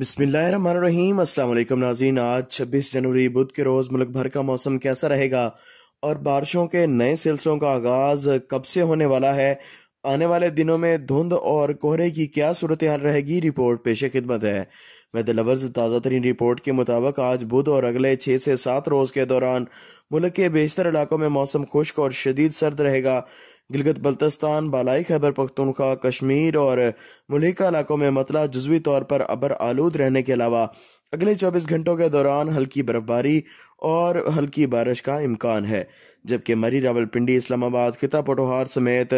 बिस्मिल्लाम नाजीन आज 26 जनवरी बुध के रोज़ मुल्क भर का मौसम कैसा रहेगा और बारिशों के नए सिलसिलों का आगाज़ कब से होने वाला है आने वाले दिनों में धुंध और कोहरे की क्या सूरत हाल रहेगी रिपोर्ट पेश खिदमत है वेदर लवर्स ताज़ा तरीन रिपोर्ट के मुताबिक आज बुध और अगले छः से सात रोज़ के दौरान मुल्क के बेशतर इलाकों में मौसम खुश्क और शदीद सर्द रहेगा गिलगत बल्तस्तान बालाई खैबर पख्तनख्वा कश्मीर और मलिका इलाकों में मतला जजवी तौर पर अबर आलूद रहने के अलावा अगले 24 घंटों के दौरान हल्की बर्फबारी और हल्की बारिश का इम्कान है जबकि मरी रावलपिंडी इस्लामाबाद खिता पटोहार समेत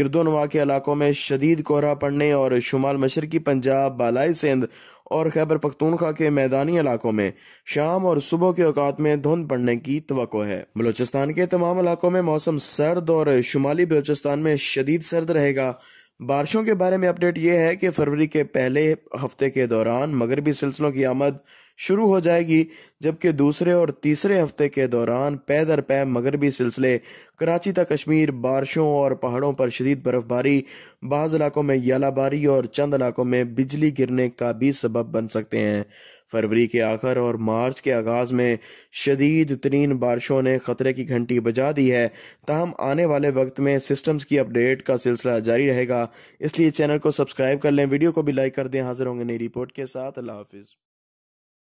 गिरदोनवा के इलाकों में शदीद कोहरा पड़ने और शुमाल मशरकी पंजाब बालाई सिंध और खैबर पख्तूनखा के मैदानी इलाकों में शाम और सुबह के अवकात में धुंध पड़ने की तो है बलोचिस्तान के तमाम इलाकों में मौसम सर्द और शुमाली बलोचिस्तान में शदीद सर्द रहेगा बारिशों के बारे में अपडेट ये है कि फरवरी के पहले हफ्ते के दौरान मगरबी सिलसिलों की आमद शुरू हो जाएगी जबकि दूसरे और तीसरे हफ्ते के दौरान पै दर पै मगरबी सिलसिले कराची तक कश्मीर बारिशों और पहाड़ों पर शदीद बर्फबारी बाज़ इलाकों में यालाबारी और चंद इलाकों में बिजली गिरने का भी सबब बन सकते हैं फरवरी के आखिर और मार्च के आगाज़ में शदीद तरीन बारिशों ने ख़तरे की घंटी बजा दी है तहम आने वाले वक्त में सिस्टम्स की अपडेट का सिलसिला जारी रहेगा इसलिए चैनल को सब्सक्राइब कर लें वीडियो को भी लाइक कर दें हाजिर होंगे नई रिपोर्ट के साथ अल्लाह हाफिज़